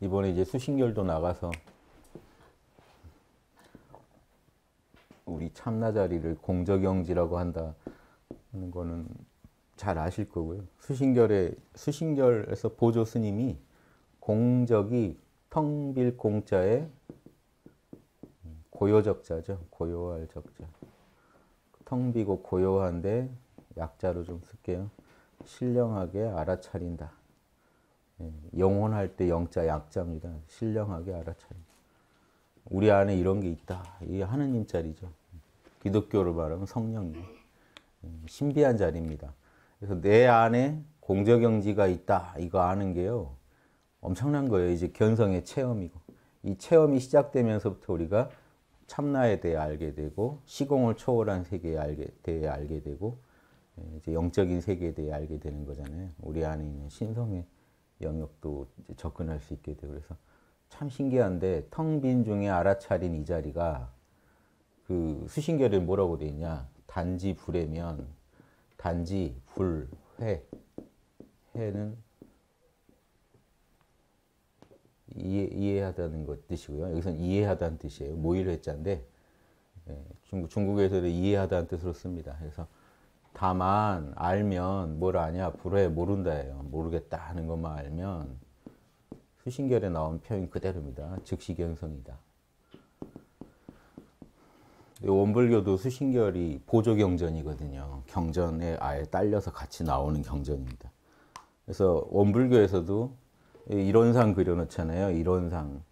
이번에 이제 수신결도 나가서 우리 참나자리를 공적영지라고 한다 하는 거는 잘 아실 거고요. 수신결에 수신결에서 보조 스님이 공적이 텅 빌 공자에 고요적자죠. 고요할 적자. 텅 비고 고요한데 약자로 좀 쓸게요. 신령하게 알아차린다. 예, 영혼할 때 영자 약자입니다. 신령하게 알아차려. 우리 안에 이런 게 있다. 이 하느님 자리죠. 기독교로 말하면 성령 예, 신비한 자리입니다. 그래서 내 안에 공적영지가 있다. 이거 아는 게요. 엄청난 거예요. 이제 견성의 체험이고. 이 체험이 시작되면서부터 우리가 참나에 대해 알게 되고 시공을 초월한 세계에 알게, 대해 알게 되고 예, 이제 영적인 세계에 대해 알게 되는 거잖아요. 우리 안에 있는 신성의 영역도 접근할 수 있게 돼요. 그래서 참 신기한데 텅 빈 중에 알아차린 이 자리가 그 수신결에 뭐라고 돼 있냐? 단지 불에면 단지 불, 회, 해는 이해, 하다는 것 뜻이고요. 여기서는 이해하다는 뜻이에요. 모일회자인데 예, 중국, 중국에서도 이해하다는 뜻으로 씁니다. 그래서 다만 알면 뭘 아냐? 불에 모른다예요. 모르겠다 하는 것만 알면 수신결에 나온 표현 그대로입니다. 즉시경성이다. 원불교도 수신결이 보조경전이거든요. 경전에 아예 딸려서 같이 나오는 경전입니다. 그래서 원불교에서도 이론상 그려놓잖아요. 이론상.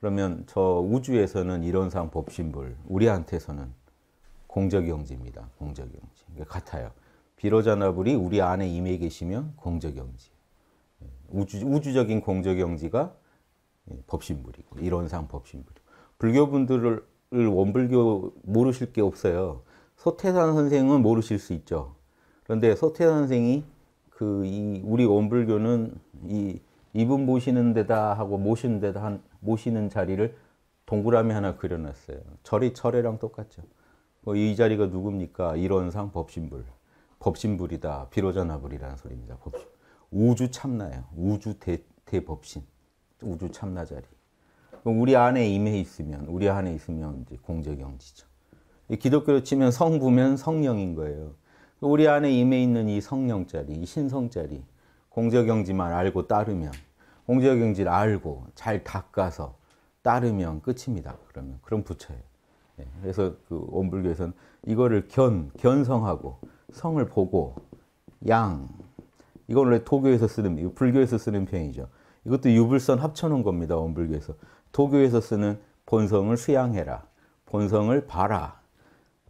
그러면 저 우주에서는 이론상 법신불, 우리한테서는 공적영지입니다. 공적영지. 같아요. 비로자나불이 우리 안에 임해 계시면 공적영지. 예, 우주, 우주적인 공적영지가 예, 법신불이고 이론상 법신불. 불교분들을 원불교 모르실 게 없어요. 서태산 선생은 모르실 수 있죠. 그런데 서태산 선생이 그이 우리 원불교는 이 이분 모시는 데다 하고 모시는 데다 한 모시는 자리를 동그라미 하나 그려놨어요. 절이 철회랑 똑같죠. 뭐 이 자리가 누굽니까? 이론상 법신불. 법신불이다. 비로자나불이라는 소리입니다. 법신. 우주 참나예요. 우주 대, 대법신. 우주 참나 자리. 우리 안에 임해 있으면, 우리 안에 있으면 이제 공적영지죠. 기독교로 치면 성부면 성령인 거예요. 우리 안에 임해 있는 이 성령 자리, 이 신성 자리, 공적영지만 알고 따르면, 공적영지를 알고 잘 닦아서 따르면 끝입니다. 그러면 그럼 부처예요. 예, 그래서 그 원불교에서는 이거를 견, 견성하고 성을 보고 양 이건 원래 도교에서 쓰는 불교에서 쓰는 표현이죠. 이것도 유불선 합쳐놓은 겁니다. 원불교에서 도교에서 쓰는 본성을 수양해라, 본성을 봐라.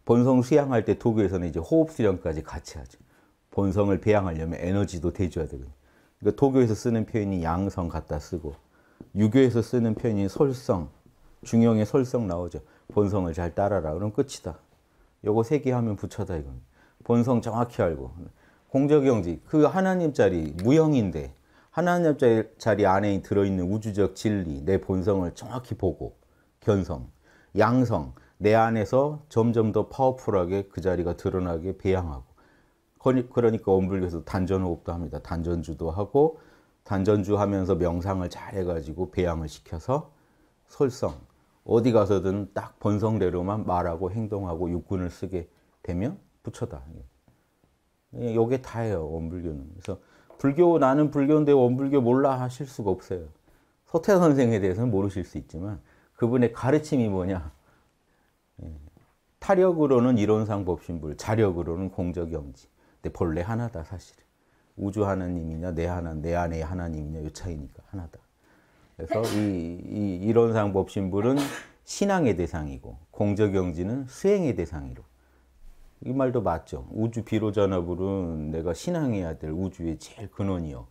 본성 수양할 때 도교에서는 이제 호흡 수련까지 같이 하죠. 본성을 배양하려면 에너지도 대줘야 되거든요. 그러니까 도교에서 쓰는 표현이 양성 갖다 쓰고 유교에서 쓰는 표현이 솔성 중형의 설성 나오죠. 본성을 잘 따라라. 그럼 끝이다. 요거 세개 하면 부처다 이건. 본성 정확히 알고. 공적영지. 그 하나님 자리 무형인데 하나님 자리 안에 들어있는 우주적 진리, 내 본성을 정확히 보고 견성, 양성, 내 안에서 점점 더 파워풀하게 그 자리가 드러나게 배양하고 그러니까 원불교에서 단전호흡도 합니다. 단전주도 하고 단전주 하면서 명상을 잘 해가지고 배양을 시켜서 설성, 어디 가서든 딱 본성대로만 말하고 행동하고 육군을 쓰게 되면 부처다. 이게 예. 예, 다예요, 원불교는. 그래서 불교, 나는 불교인데 원불교 몰라 하실 수가 없어요. 서태 선생에 대해서는 모르실 수 있지만 그분의 가르침이 뭐냐. 예. 타력으로는 이론상 법신불, 자력으로는 공적영지. 근데 본래 하나다, 사실 우주 하나님이냐, 내 하나, 내 안에 하나님이냐, 요 차이니까 하나다. 그래서 이, 이 이론상 법신불은 신앙의 대상이고 공적영지는 수행의 대상이로 이 말도 맞죠. 우주 비로전업은 내가 신앙해야 될 우주의 제일 근원이요.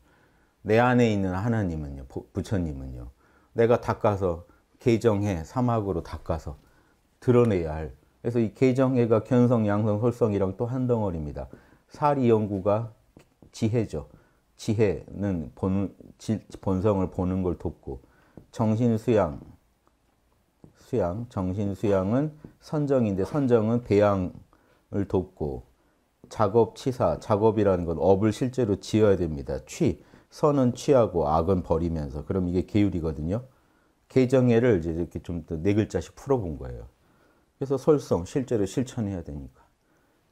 내 안에 있는 하나님은요, 부처님은요. 내가 닦아서 개정해 사막으로 닦아서 드러내야 할. 그래서 이 개정해가 견성, 양성, 설성이랑 또 한 덩어리입니다. 사리연구가 지혜죠. 지혜는 본, 지, 본성을 보는 걸 돕고 정신수양, 수양, 정신 수양은 선정인데 선정은 배양을 돕고 작업 치사, 작업이라는 건 업을 실제로 지어야 됩니다. 취, 선은 취하고 악은 버리면서 그럼 이게 계율이거든요. 개정해를 이제 이렇게 좀 더 네 글자씩 풀어본 거예요. 그래서 설성 실제로 실천해야 되니까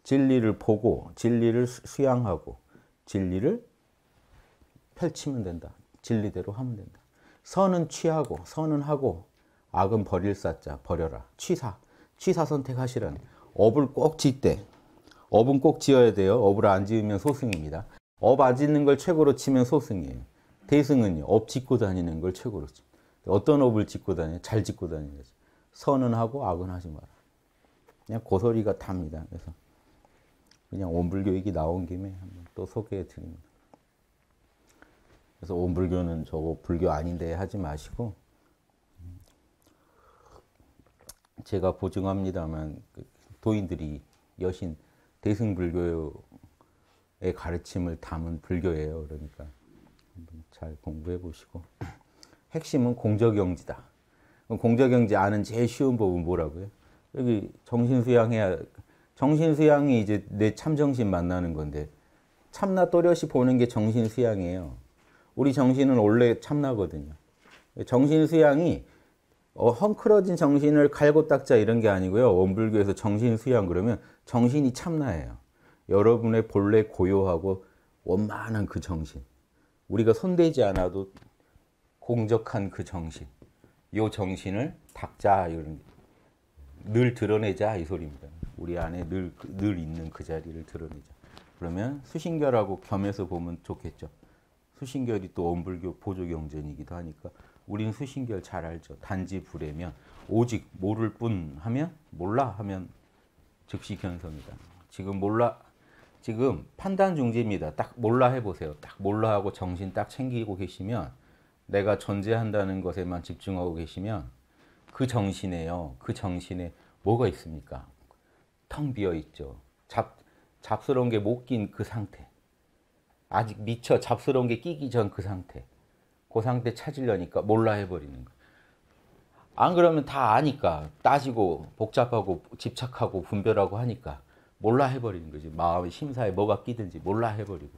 진리를 보고 진리를 수양하고 진리를 펼치면 된다. 진리대로 하면 된다. 선은 취하고 선은 하고 악은 버릴 사자 버려라 취사 취사 선택하시라는 업을 꼭 짓되 업은 꼭 지어야 돼요 업을 안 지으면 소승입니다 업 안 짓는 걸 최고로 치면 소승이에요 대승은요 업 짓고 다니는 걸 최고로 치 어떤 업을 짓고 다니냐잘 짓고 다니는 거죠 선은 하고 악은 하지 마라 그냥 고소리가 탑니다 그래서 그냥 원불교 얘기 나온 김에 한번 또 소개해 드립니다 그래서 원불교는 저거 불교 아닌데 하지 마시고 제가 보증합니다만 그 도인들이 여신 대승불교의 가르침을 담은 불교예요. 그러니까 잘 공부해 보시고 핵심은 공적영지다. 공적영지 아는 제일 쉬운 법은 뭐라고요? 여기 정신수양해야 정신수양이 이제 내 참정신 만나는 건데 참나 또렷이 보는 게 정신수양이에요. 우리 정신은 원래 참나거든요. 정신수양이 어, 헝클어진 정신을 갈고 닦자 이런 게 아니고요. 원불교에서 정신 수양 그러면 정신이 참나예요. 여러분의 본래 고요하고 원만한 그 정신. 우리가 손대지 않아도 공적한 그 정신. 요 정신을 닦자 이런 늘 드러내자 이 소리입니다. 우리 안에 늘 늘 있는 그 자리를 드러내자. 그러면 수신결하고 겸해서 보면 좋겠죠. 수신결이 또 원불교 보조 경전이기도 하니까 우린 수신결 잘 알죠. 단지 불에면 오직 모를 뿐 하면 몰라 하면 즉시 견성이다. 지금 몰라 지금 판단 중지입니다. 딱 몰라 해보세요. 딱 몰라 하고 정신 딱 챙기고 계시면 내가 존재한다는 것에만 집중하고 계시면 그 정신에요. 그 정신에 뭐가 있습니까? 텅 비어 있죠. 잡, 잡스러운 게 못 낀 그 상태. 아직 미처 잡스러운 게 끼기 전 그 상태. 고상때 그 찾으려니까 몰라 해버리는 거예안 그러면 다 아니까 따지고 복잡하고 집착하고 분별하고 하니까 몰라 해버리는 거지. 마음의 심사에 뭐가 끼든지 몰라 해버리고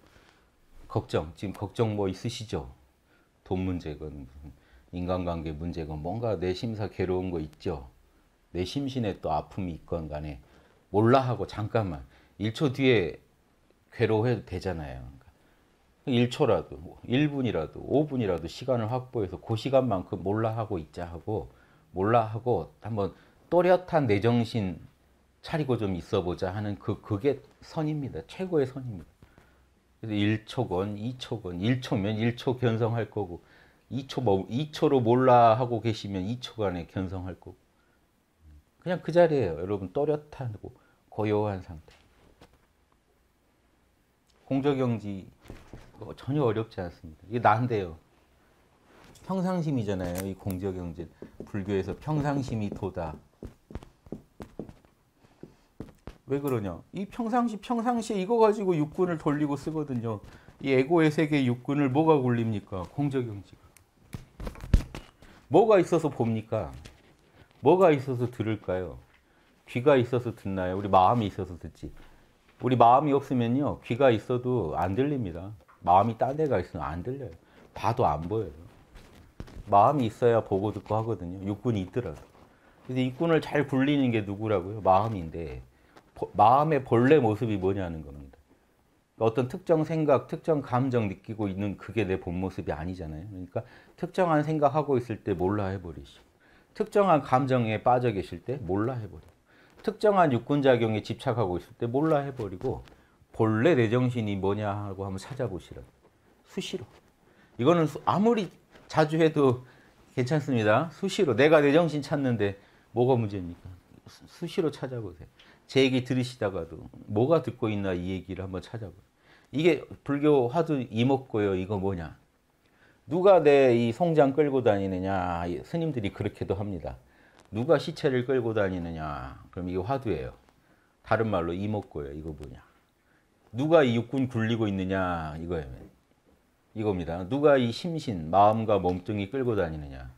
걱정 지금 걱정 뭐 있으시죠? 돈 문제건 인간관계 문제건 뭔가 내 심사 괴로운 거 있죠? 내 심신에 또 아픔이 있건 간에 몰라 하고 잠깐만 1초 뒤에 괴로워해도 되잖아요. 1초라도 1분이라도 뭐, 5분이라도 시간을 확보해서 그 시간만큼 몰라 하고 있자 하고 몰라 하고 한번 또렷한 내 정신 차리고 좀 있어보자 하는 그 그게 선입니다. 최고의 선입니다. 그래서 1초건 2초건 1초면 1초 견성할 거고 2초 뭐 2초로 몰라 하고 계시면 2초간에 견성할 거고 그냥 그 자리에요. 여러분 또렷한고요한 상태. 공적영지 어, 전혀 어렵지 않습니다. 이게 난데요. 평상심이잖아요. 이 공적 경제 불교에서 평상심이 도다. 왜 그러냐? 이 평상시 평상시 이거 가지고 육군을 돌리고 쓰거든요. 이 에고의 세계 육군을 뭐가 굴립니까? 공적 경지가. 뭐가 있어서 봅니까? 뭐가 있어서 들을까요? 귀가 있어서 듣나요? 우리 마음이 있어서 듣지. 우리 마음이 없으면요. 귀가 있어도 안 들립니다. 마음이 딴 데가 있으면 안 들려요. 봐도 안 보여요. 마음이 있어야 보고 듣고 하거든요. 육군이 있더라도. 근데 육군을 잘 굴리는 게 누구라고요? 마음인데 보, 마음의 본래 모습이 뭐냐는 겁니다. 어떤 특정 생각, 특정 감정 느끼고 있는 그게 내 본 모습이 아니잖아요. 그러니까 특정한 생각하고 있을 때 몰라 해버리시 특정한 감정에 빠져 계실 때 몰라 해버리고 특정한 육군작용에 집착하고 있을 때 몰라 해버리고 본래 내 정신이 뭐냐 하고 한번 찾아보시라. 수시로. 이거는 아무리 자주 해도 괜찮습니다. 수시로. 내가 내 정신 찾는데 뭐가 문제입니까? 수시로 찾아보세요. 제 얘기 들으시다가도 뭐가 듣고 있나 이 얘기를 한번 찾아보세요. 이게 불교 화두 이목고요. 이거 뭐냐? 누가 내이 성장 끌고 다니느냐? 스님들이 그렇게도 합니다. 누가 시체를 끌고 다니느냐? 그럼 이게 화두예요. 다른 말로 이목고요. 이거 뭐냐? 누가 이 육군 굴리고 있느냐 이거예요. 이겁니다. 누가 이 심신, 마음과 몸뚱이 끌고 다니느냐,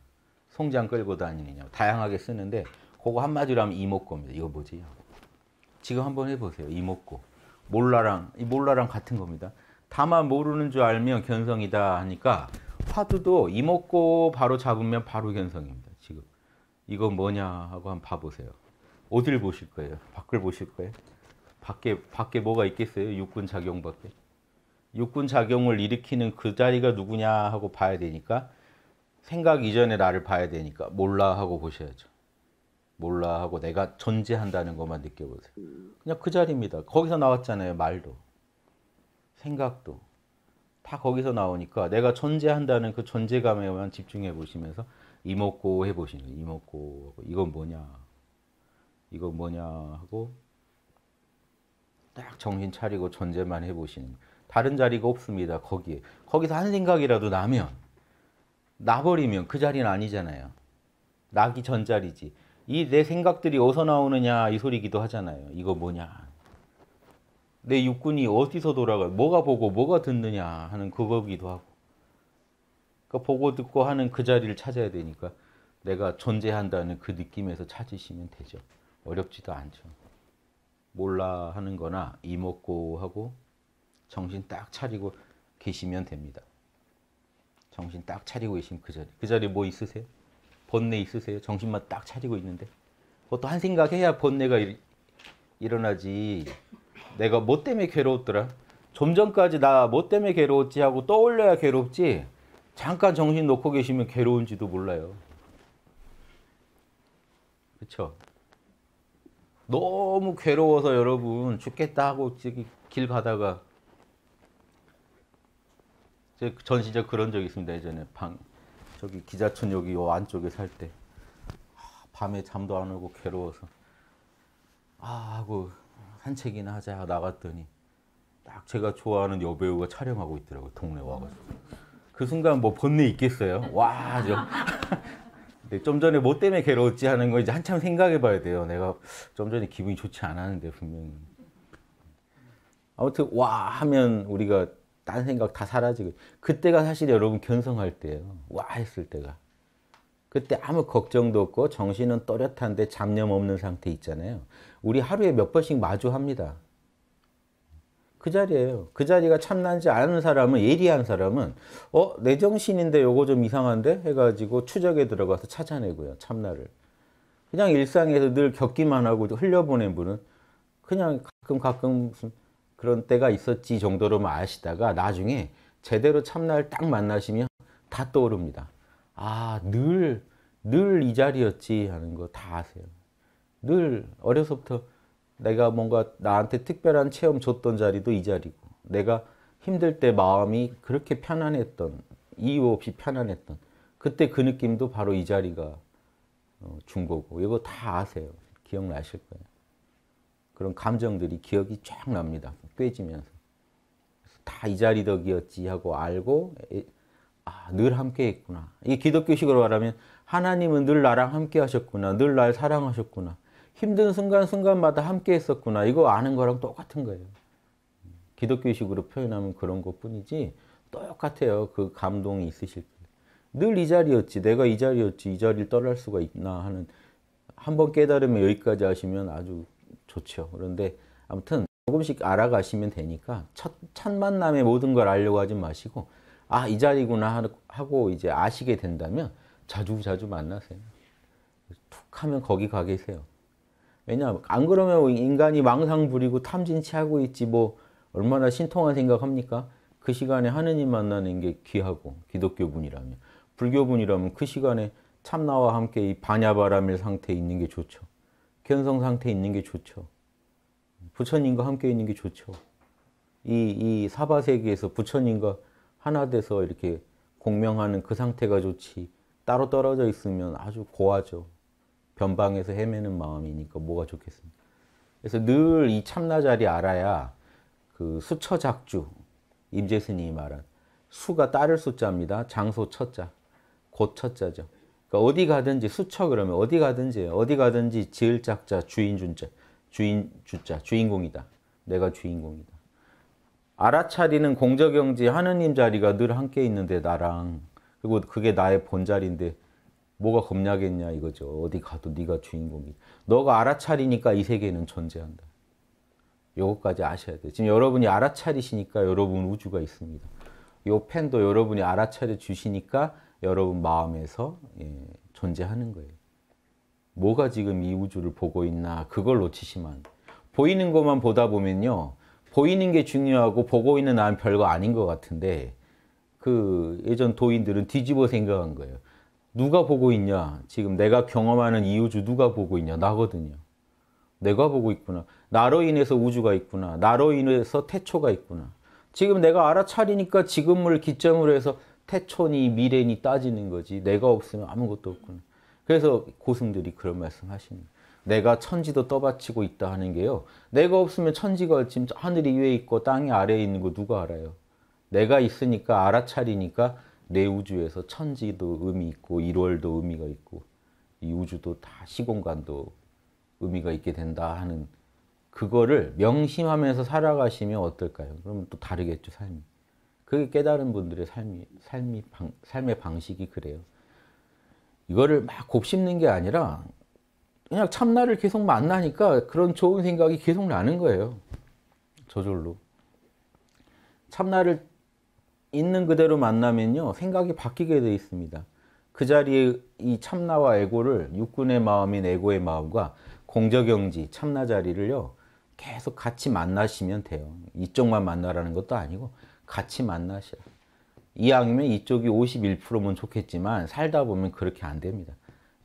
송장 끌고 다니느냐 다양하게 쓰는데 그거 한마디로 하면 이목고입니다. 이거 뭐지? 지금 한번 해보세요. 이목고. 몰라랑, 이 몰라랑 같은 겁니다. 다만 모르는 줄 알면 견성이다 하니까 화두도 이목고 바로 잡으면 바로 견성입니다. 지금 이거 뭐냐 하고 한번 봐보세요. 어딜 보실 거예요? 밖을 보실 거예요? 밖에 밖에 뭐가 있겠어요? 육군 작용밖에. 육군 작용을 일으키는 그 자리가 누구냐 하고 봐야 되니까 생각 이전에 나를 봐야 되니까 몰라 하고 보셔야죠. 몰라 하고 내가 존재한다는 것만 느껴보세요. 그냥 그 자리입니다. 거기서 나왔잖아요. 말도 생각도 다 거기서 나오니까 내가 존재한다는 그 존재감에만 집중해 보시면서 이목고 해보시는 이목고 이건 뭐냐 이건 뭐냐 하고 딱 정신 차리고 존재만 해보시는 다른 자리가 없습니다. 거기에. 거기서 한 생각이라도 나면 나버리면 그 자리는 아니잖아요. 나기 전 자리지. 이 내 생각들이 어디서 나오느냐 이 소리기도 하잖아요. 이거 뭐냐. 내 육군이 어디서 돌아가 뭐가 보고 뭐가 듣느냐 하는 그거기도 하고. 그 보고 듣고 하는 그 자리를 찾아야 되니까 내가 존재한다는 그 느낌에서 찾으시면 되죠. 어렵지도 않죠. 몰라 하는 거나 이먹고하고 정신 딱 차리고 계시면 됩니다. 정신 딱 차리고 계시면 그 자리. 그 자리 뭐 있으세요? 번뇌 있으세요? 정신만 딱 차리고 있는데. 그것도 한 생각해야 번뇌가 일, 일어나지. 내가 뭐 때문에 괴로웠더라? 좀 전까지 나 뭐 때문에 괴로웠지 하고 떠올려야 괴롭지. 잠깐 정신 놓고 계시면 괴로운지도 몰라요. 그렇죠? 너무 괴로워서 여러분 죽겠다 하고 저기 길 가다가 전 진짜 그런 적이 있습니다 예전에 방 저기 기자촌 여기 요 안쪽에 살때 아, 밤에 잠도 안 오고 괴로워서 아 하고 산책이나 하자 나갔더니 딱 제가 좋아하는 여배우가 촬영하고 있더라고요 동네 와가지고 그 순간 뭐 번뇌 있겠어요 와저 예, 좀 전에 뭐 때문에 괴로웠지 하는 거 이제 한참 생각해 봐야 돼요. 내가 좀 전에 기분이 좋지 않았는데 분명히. 아무튼 와 하면 우리가 딴 생각 다 사라지고 그때가 사실 여러분 견성할 때예요. 와 했을 때가. 그때 아무 걱정도 없고 정신은 또렷한데 잡념 없는 상태 있잖아요. 우리 하루에 몇 번씩 마주합니다. 그 자리예요. 그 자리가 참난지 아는 사람은 예리한 사람은 어내 정신인데 요거 좀 이상한데 해가지고 추적에 들어가서 찾아내고요. 참나를 그냥 일상에서 늘 겪기만 하고 흘려보낸 분은 그냥 가끔 가끔 그런 때가 있었지 정도로만 아시다가 나중에 제대로 참나를 딱 만나시면 다 떠오릅니다. 아늘 늘 이 자리였지 하는 거 다 아세요. 늘 어려서부터 내가 뭔가 나한테 특별한 체험 줬던 자리도 이 자리고 내가 힘들 때 마음이 그렇게 편안했던 이유 없이 편안했던 그때 그 느낌도 바로 이 자리가 어, 준 거고 이거 다 아세요. 기억나실 거예요. 그런 감정들이 기억이 쫙 납니다. 꿰지면서. 다 이 자리 덕이었지 하고 알고 아, 늘 함께 했구나. 이 기독교식으로 말하면 하나님은 늘 나랑 함께 하셨구나. 늘 날 사랑하셨구나. 힘든 순간순간마다 함께 했었구나. 이거 아는 거랑 똑같은 거예요. 기독교식으로 표현하면 그런 것 뿐이지 똑같아요. 그 감동이 있으실 때. 늘 이 자리였지. 내가 이 자리였지. 이 자리를 떠날 수가 있나 하는 한 번 깨달으면 여기까지 하시면 아주 좋죠. 그런데 아무튼 조금씩 알아가시면 되니까 첫, 첫 만남에 모든 걸 알려고 하지 마시고 아, 이 자리구나 하고 이제 아시게 된다면 자주 자주 만나세요. 툭 하면 거기 가 계세요. 왜냐 안 그러면 인간이 망상 부리고 탐진치하고 있지 뭐 얼마나 신통한 생각합니까? 그 시간에 하느님 만나는 게 귀하고 기독교분이라면 불교분이라면 그 시간에 참나와 함께 이 반야바람일 상태에 있는 게 좋죠. 견성 상태에 있는 게 좋죠. 부처님과 함께 있는 게 좋죠. 이, 이 사바세계에서 부처님과 하나 돼서 이렇게 공명하는 그 상태가 좋지 따로 떨어져 있으면 아주 고하죠. 변방에서 헤매는 마음이니까 뭐가 좋겠습니까? 그래서 늘 이 참나자리 알아야 그 수처작주 임재스님이 말한 수가 따를 숫자입니다. 장소 첫자, 곧 첫자죠. 그러니까 어디 가든지 수처 그러면 어디 가든지 어디 가든지 지을 작자 주인 준자 주인 주자 주인공이다. 내가 주인공이다. 알아차리는 공적영지 하느님 자리가 늘 함께 있는데 나랑 그리고 그게 나의 본자리인데 뭐가 겁나겠냐 이거죠. 어디 가도 네가 주인공이. 너가 알아차리니까 이 세계는 존재한다. 요것까지 아셔야 돼 지금 여러분이 알아차리시니까 여러분 우주가 있습니다. 요 펜도 여러분이 알아차려 주시니까 여러분 마음에서 예, 존재하는 거예요. 뭐가 지금 이 우주를 보고 있나 그걸 놓치시면 보이는 것만 보다 보면요. 보이는 게 중요하고 보고 있는 난 별거 아닌 것 같은데 그 예전 도인들은 뒤집어 생각한 거예요. 누가 보고 있냐? 지금 내가 경험하는 이 우주 누가 보고 있냐? 나거든요. 내가 보고 있구나. 나로 인해서 우주가 있구나. 나로 인해서 태초가 있구나. 지금 내가 알아차리니까 지금을 기점으로 해서 태초니 미래니 따지는 거지. 내가 없으면 아무것도 없구나. 그래서 고승들이 그런 말씀 하시는 내가 천지도 떠받치고 있다 하는 게요. 내가 없으면 천지가 지금 하늘이 위에 있고 땅이 아래에 있는 거 누가 알아요? 내가 있으니까 알아차리니까 내 우주에서 천지도 의미 있고 일월도 의미가 있고 이 우주도 다 시공간도 의미가 있게 된다 하는 그거를 명심하면서 살아가시면 어떨까요? 그러면 또 다르겠죠 삶이. 그게 깨달은 분들의 삶이 삶이 방, 삶의 방식이 그래요. 이거를 막 곱씹는 게 아니라 그냥 참나를 계속 만나니까 그런 좋은 생각이 계속 나는 거예요. 저절로. 참나를 있는 그대로 만나면요 생각이 바뀌게 되어 있습니다. 그 자리에 이 참나와 에고를 육군의 마음인 에고의 마음과 공적영지 참나 자리를요 계속 같이 만나시면 돼요. 이쪽만 만나라는 것도 아니고 같이 만나시라. 이왕이면 이쪽이 51%면 좋겠지만 살다 보면 그렇게 안 됩니다.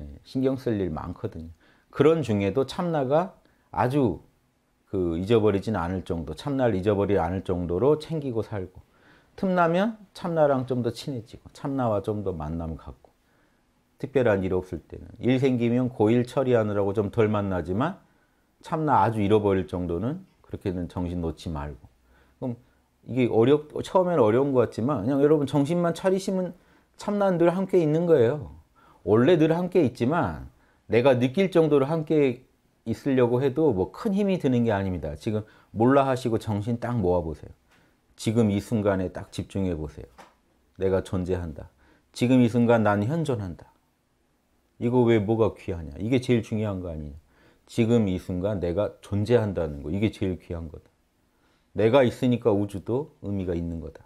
예, 신경 쓸 일 많거든요. 그런 중에도 참나가 아주 그 잊어버리진 않을 정도, 참나 잊어버리지 않을 정도로 챙기고 살고 틈나면 참나랑 좀 더 친해지고 참나와 좀 더 만남 갖고 특별한 일 없을 때는 일 생기면 고일 처리하느라고 좀 덜 만나지만 참나 아주 잃어버릴 정도는 그렇게는 정신 놓지 말고 그럼 이게 어렵 처음엔 어려운 것 같지만 그냥 여러분 정신만 차리시면 참나는 늘 함께 있는 거예요. 원래 늘 함께 있지만 내가 느낄 정도로 함께 있으려고 해도 뭐 큰 힘이 드는 게 아닙니다. 지금 몰라 하시고 정신 딱 모아보세요. 지금 이 순간에 딱 집중해 보세요. 내가 존재한다. 지금 이 순간 난 현존한다. 이거 왜 뭐가 귀하냐? 이게 제일 중요한 거 아니냐? 지금 이 순간 내가 존재한다는 거. 이게 제일 귀한 거다. 내가 있으니까 우주도 의미가 있는 거다.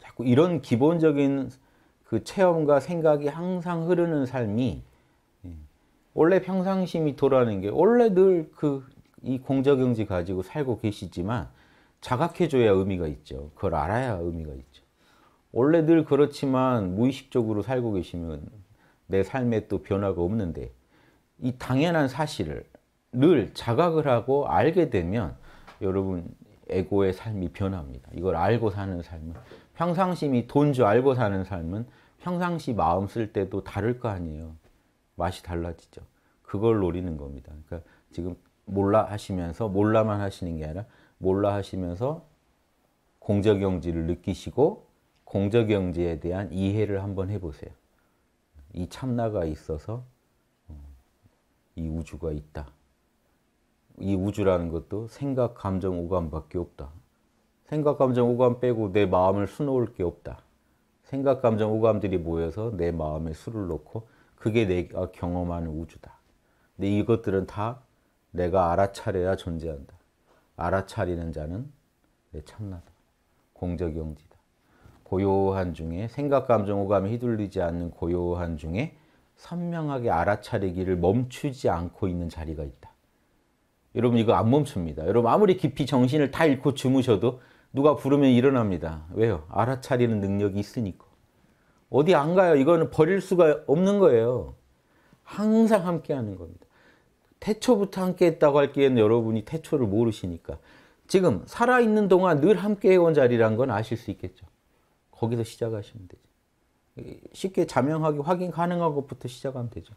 자꾸 이런 기본적인 그 체험과 생각이 항상 흐르는 삶이 예, 원래 평상심이 돌아는 게 원래 늘 그 이 공적용지 가지고 살고 계시지만 자각해줘야 의미가 있죠. 그걸 알아야 의미가 있죠. 원래 늘 그렇지만 무의식적으로 살고 계시면 내 삶에 또 변화가 없는데 이 당연한 사실을 늘 자각을 하고 알게 되면 여러분 에고의 삶이 변합니다. 이걸 알고 사는 삶은 평상심이 돈 줄 알고 사는 삶은 평상시 마음 쓸 때도 다를 거 아니에요. 맛이 달라지죠. 그걸 노리는 겁니다. 그러니까 지금 몰라 하시면서 몰라만 하시는 게 아니라 몰라 하시면서 공적영지를 느끼시고 공적영지에 대한 이해를 한번 해보세요. 이 참나가 있어서 어, 이 우주가 있다. 이 우주라는 것도 생각, 감정, 오감밖에 없다. 생각, 감정, 오감 빼고 내 마음을 수놓을 게 없다. 생각, 감정, 오감들이 모여서 내 마음에 수를 놓고 그게 내가 경험하는 우주다. 근데 이것들은 다 내가 알아차려야 존재한다. 알아차리는 자는 내 참나다. 공적영지다 고요한 중에 생각, 감정, 오감에 휘둘리지 않는 고요한 중에 선명하게 알아차리기를 멈추지 않고 있는 자리가 있다. 여러분 이거 안 멈춥니다. 여러분 아무리 깊이 정신을 다 잃고 주무셔도 누가 부르면 일어납니다. 왜요? 알아차리는 능력이 있으니까. 어디 안 가요. 이거는 버릴 수가 없는 거예요. 항상 함께 하는 겁니다. 태초부터 함께 했다고 할기에는 여러분이 태초를 모르시니까 지금 살아있는 동안 늘 함께 해온 자리란 건 아실 수 있겠죠. 거기서 시작하시면 되죠. 쉽게 자명하게 확인 가능한 것부터 시작하면 되죠.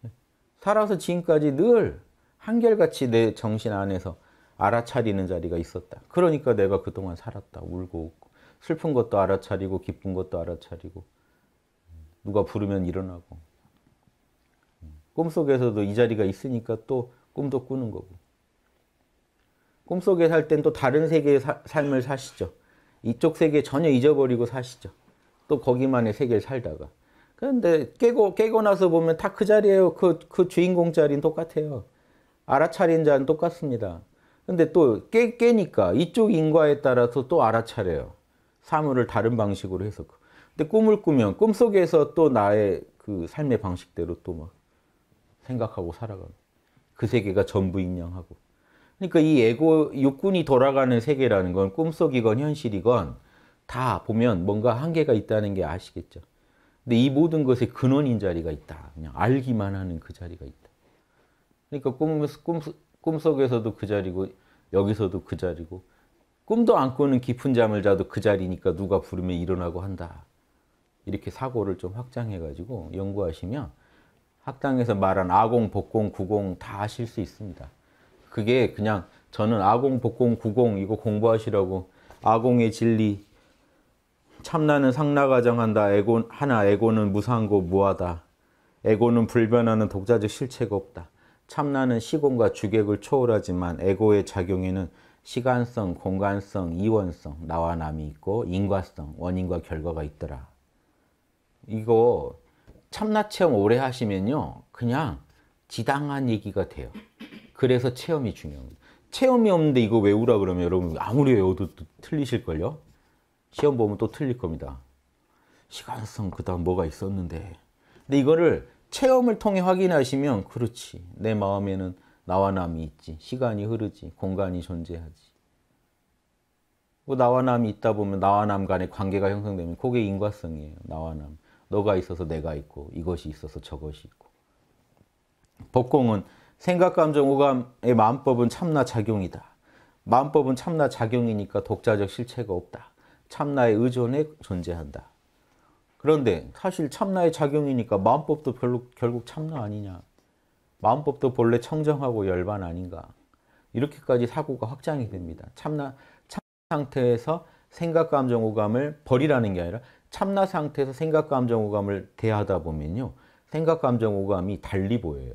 네. 살아서 지금까지 늘 한결같이 내 정신 안에서 알아차리는 자리가 있었다. 그러니까 내가 그동안 살았다. 울고 슬픈 것도 알아차리고 기쁜 것도 알아차리고 누가 부르면 일어나고 꿈속에서도 이 자리가 있으니까 또 꿈도 꾸는 거고. 꿈속에 살 땐 또 다른 세계의 사, 삶을 사시죠. 이쪽 세계 전혀 잊어버리고 사시죠. 또 거기만의 세계를 살다가. 그런데 깨고, 깨고 나서 보면 다 그 자리예요. 그, 그 주인공 자리는 똑같아요. 알아차린 자는 똑같습니다. 근데 또 깨, 깨니까 이쪽 인과에 따라서 또 알아차려요. 사물을 다른 방식으로 해석. 근데 꿈을 꾸면 꿈속에서 또 나의 그 삶의 방식대로 또막 생각하고 살아가는그 세계가 전부 인양하고 그러니까 이예고 육군이 돌아가는 세계라는 건 꿈속이건 현실이건 다 보면 뭔가 한계가 있다는 게 아시겠죠. 근데 이 모든 것의 근원인 자리가 있다. 그냥 알기만 하는 그 자리가 있다. 그러니까 꿈, 꿈, 꿈속에서도 그 자리고 여기서도 그 자리고 꿈도 안 꾸는 깊은 잠을 자도 그 자리니까 누가 부르면 일어나고 한다. 이렇게 사고를 좀 확장해가지고 연구하시면 학당에서 말한 아공, 복공, 구공 다 하실 수 있습니다. 그게 그냥 저는 아공, 복공, 구공 이거 공부하시라고 아공의 진리, 참나는 상나가정한다, 에고, 하나, 에고는 무상고 무하다, 에고는 불변하는 독자적 실체가 없다. 참나는 시공과 주객을 초월하지만 에고의 작용에는 시간성, 공간성, 이원성, 나와 남이 있고 인과성, 원인과 결과가 있더라. 이거 참나 체험 오래 하시면요. 그냥 지당한 얘기가 돼요. 그래서 체험이 중요합니다. 체험이 없는데 이거 외우라 그러면 여러분 아무리 외워도 틀리실걸요? 시험 보면 또 틀릴 겁니다. 시간성 그 다음 뭐가 있었는데 근데 이거를 체험을 통해 확인하시면 그렇지 내 마음에는 나와 남이 있지 시간이 흐르지 공간이 존재하지 뭐 나와 남이 있다 보면 나와 남 간의 관계가 형성되면 그게 인과성이에요 나와 남 너가 있어서 내가 있고 이것이 있어서 저것이 있고 법공은 생각, 감정, 오감의 마음법은 참나 작용이다. 마음법은 참나 작용이니까 독자적 실체가 없다. 참나의 의존에 존재한다. 그런데 사실 참나의 작용이니까 마음법도 별로 결국 참나 아니냐. 마음법도 본래 청정하고 열반 아닌가. 이렇게까지 사고가 확장이 됩니다. 참나, 참 상태에서 생각, 감정, 오감을 버리라는 게 아니라 참나 상태에서 생각, 감정, 오감을 대하다 보면요. 생각, 감정, 오감이 달리 보여요.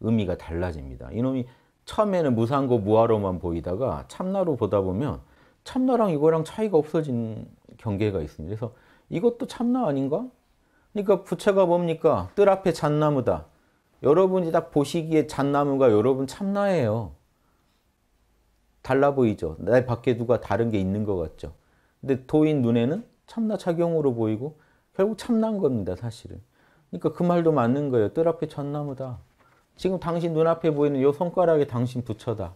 의미가 달라집니다. 이놈이 처음에는 무상고 무아로만 보이다가 참나로 보다 보면 참나랑 이거랑 차이가 없어진 경계가 있습니다. 그래서 이것도 참나 아닌가? 그러니까 부처가 뭡니까? 뜰 앞에 잣나무다. 여러분이 딱 보시기에 잣나무가 여러분 참나예요. 달라 보이죠? 내 밖에 누가 다른 게 있는 것 같죠? 근데 도인 눈에는 참나 착용으로 보이고 결국 참난 나 겁니다. 사실은. 그러니까 그 말도 맞는 거예요. 뜰 앞에 천나무다 지금 당신 눈앞에 보이는 이 손가락에 당신 부처다.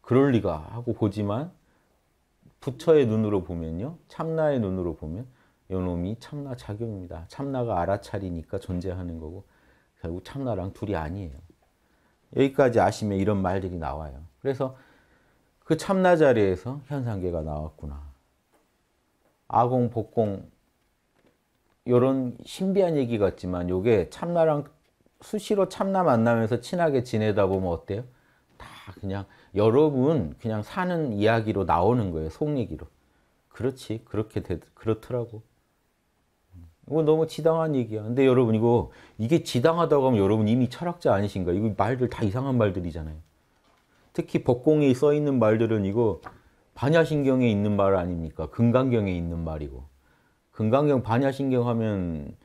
그럴 리가 하고 보지만 부처의 눈으로 보면요. 참나의 눈으로 보면 요놈이 참나 작용입니다. 참나가 알아차리니까 존재하는 거고 결국 참나랑 둘이 아니에요. 여기까지 아시면 이런 말들이 나와요. 그래서 그 참나 자리에서 현상계가 나왔구나. 아공, 복공 이런 신비한 얘기 같지만 요게 참나랑 수시로 참나 만나면서 친하게 지내다 보면 어때요? 다 그냥 여러분 그냥 사는 이야기로 나오는 거예요. 속 얘기로. 그렇지. 그렇게 되, 그렇더라고. 이거 너무 지당한 얘기야. 근데 여러분 이거 이게 지당하다고 하면 여러분 이미 철학자 아니신가? 이거 말들 다 이상한 말들이잖아요. 특히 법공이 써 있는 말들은 이거 반야신경에 있는 말 아닙니까? 금강경에 있는 말이고. 금강경 반야신경 하면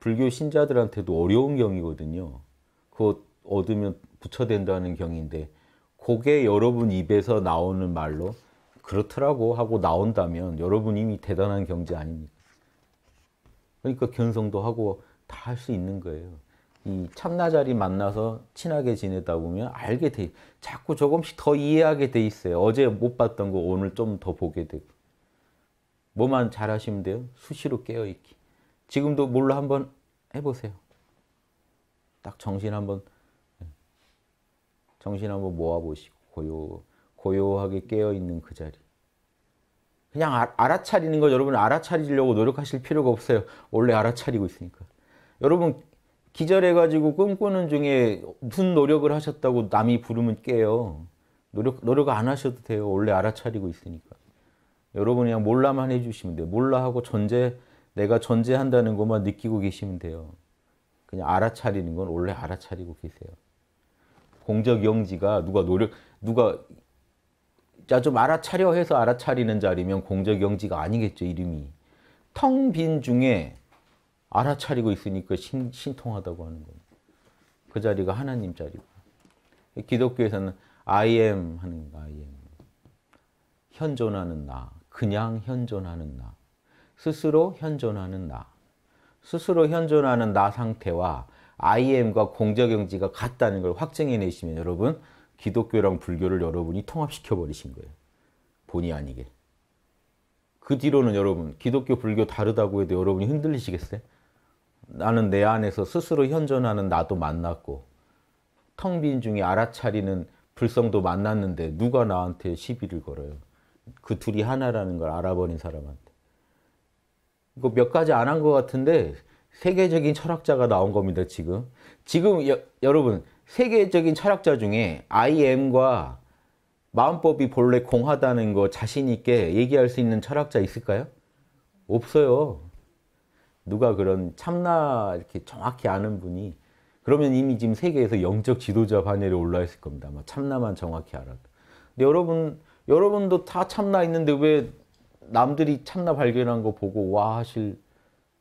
불교 신자들한테도 어려운 경이거든요. 그거 얻으면 부처된다는 경인데 그게 여러분 입에서 나오는 말로 그렇더라고 하고 나온다면 여러분 이미 대단한 경제 아닙니까? 그러니까 견성도 하고 다 할 수 있는 거예요. 이 참나자리 만나서 친하게 지내다 보면 알게 돼 자꾸 조금씩 더 이해하게 돼 있어요. 어제 못 봤던 거 오늘 좀 더 보게 되고 뭐만 잘하시면 돼요. 수시로 깨어있기. 지금도 뭘로 한번 해보세요. 딱 정신 한번 정신 한번 모아보시고 고요 고요하게 깨어있는 그 자리. 그냥 아, 알아차리는 거 여러분 알아차리려고 노력하실 필요가 없어요. 원래 알아차리고 있으니까. 여러분 기절해가지고 꿈꾸는 중에 무슨 노력을 하셨다고 남이 부르면 깨요. 노력, 노력 안 하셔도 돼요. 원래 알아차리고 있으니까. 여러분 그냥 몰라만 해주시면 돼요. 몰라하고 존재, 내가 존재한다는 것만 느끼고 계시면 돼요. 그냥 알아차리는 건 원래 알아차리고 계세요. 공적 영지가 누가 노력, 누가 자좀 알아차려 해서 알아차리는 자리면 공적 영지가 아니겠죠, 이름이. 텅 빈 중에 알아차리고 있으니까 신, 통하다고 하는 거예요. 그 자리가 하나님 자리고. 기독교에서는 I am 하는 거 I am. 현존하는 나. 그냥 현존하는 나. 스스로 현존하는 나. 스스로 현존하는 나 상태와 I am과 공적영지가 같다는 걸 확증해 내시면 여러분 기독교랑 불교를 여러분이 통합시켜 버리신 거예요. 본의 아니게. 그 뒤로는 여러분 기독교 불교 다르다고 해도 여러분이 흔들리시겠어요? 나는 내 안에서 스스로 현존하는 나도 만났고 텅 빈 중에 알아차리는 불성도 만났는데 누가 나한테 시비를 걸어요. 그 둘이 하나라는 걸 알아버린 사람한테. 이거 몇 가지 안 한 것 같은데 세계적인 철학자가 나온 겁니다, 지금. 지금 여, 여러분 세계적인 철학자 중에 IM과 마음법이 본래 공하다는 거 자신 있게 얘기할 수 있는 철학자 있을까요? 없어요. 누가 그런 참나 이렇게 정확히 아는 분이 그러면 이미 지금 세계에서 영적 지도자 반열에 올라 있을 겁니다. 아마 참나만 정확히 알아도. 근데 여러분 여러분도 다 참나 있는데 왜 남들이 참나 발견한 거 보고 와 하실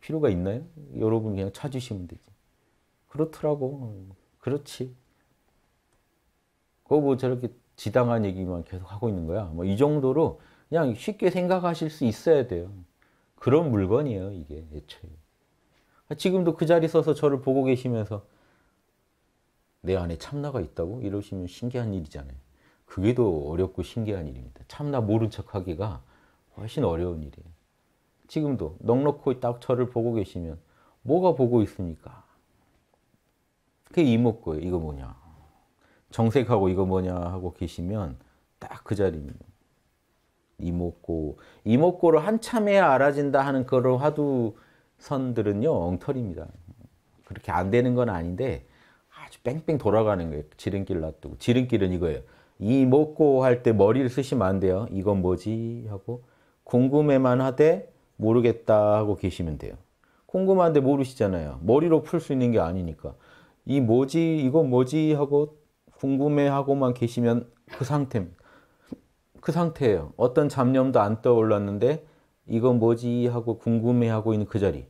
필요가 있나요? 여러분 그냥 찾으시면 되지. 그렇더라고. 그렇지. 그거 뭐 저렇게 지당한 얘기만 계속 하고 있는 거야. 뭐 이 정도로 그냥 쉽게 생각하실 수 있어야 돼요. 그런 물건이에요, 이게 애초에. 아, 지금도 그 자리 서서 저를 보고 계시면서 내 안에 참나가 있다고? 이러시면 신기한 일이잖아요. 그게 더 어렵고 신기한 일입니다. 참나 모른 척하기가 훨씬 어려운 일이에요. 지금도 넉넉히 딱 저를 보고 계시면 뭐가 보고 있습니까? 그게 이목구예요. 이거 뭐냐. 정색하고 이거 뭐냐 하고 계시면 딱 그 자리입니다. 이목고. 이목고를 한참해야 알아진다 하는 그런 화두선들은요, 엉터리입니다. 그렇게 안 되는 건 아닌데 아주 뺑뺑 돌아가는 거예요. 지름길 놔두고. 지름길은 이거예요. 이목고 할 때 머리를 쓰시면 안 돼요. 이건 뭐지? 하고 궁금해만 하되 모르겠다 하고 계시면 돼요. 궁금한데 모르시잖아요. 머리로 풀 수 있는 게 아니니까. 이 뭐지? 이건 뭐지? 하고 궁금해하고만 계시면 그 상태입니다. 그 상태예요. 어떤 잡념도 안 떠올랐는데 이거 뭐지 하고 궁금해하고 있는 그 자리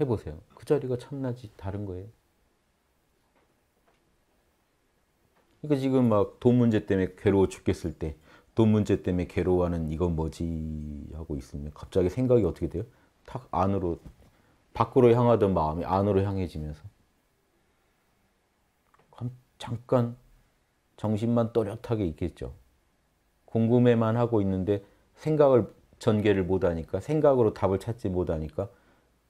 해보세요. 그 자리가 참나지 다른 거예요. 그러니까 지금 막 돈 문제 때문에 괴로워 죽겠을 때 돈 문제 때문에 괴로워하는 이건 뭐지 하고 있으면 갑자기 생각이 어떻게 돼요? 탁 안으로 밖으로 향하던 마음이 안으로 향해지면서 잠깐 정신만 또렷하게 있겠죠. 궁금해만 하고 있는데 생각을 전개를 못하니까 생각으로 답을 찾지 못하니까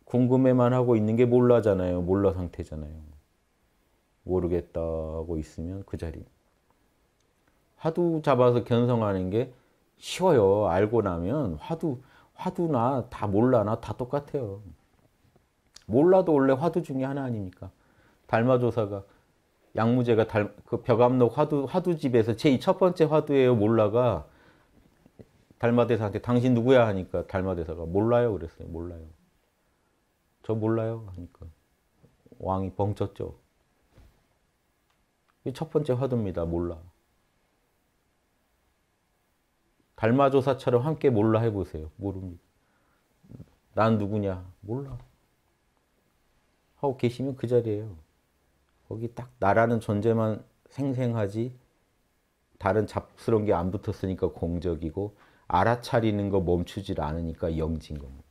궁금해만 하고 있는 게 몰라잖아요. 몰라 상태잖아요. 모르겠다고 있으면 그 자리. 화두 잡아서 견성하는 게 쉬워요. 알고 나면 화두, 화두나 다 몰라나 다 똑같아요. 몰라도 원래 화두 중에 하나 아닙니까? 달마조사가 양무제가 달, 그 벽암록 화두, 화두집에서 제이첫 번째 화두예요 몰라가 달마대사한테 당신 누구야 하니까 달마대사가 몰라요 그랬어요 몰라요 저 몰라요 하니까 왕이 벙쳤죠 첫 번째 화두입니다 몰라 달마조사처럼 함께 몰라 해보세요 모릅니다 난 누구냐 몰라 하고 계시면 그 자리에요 거기 딱 나라는 존재만 생생하지 다른 잡스러운 게 안 붙었으니까 공적이고 알아차리는 거 멈추질 않으니까 영진 겁니다.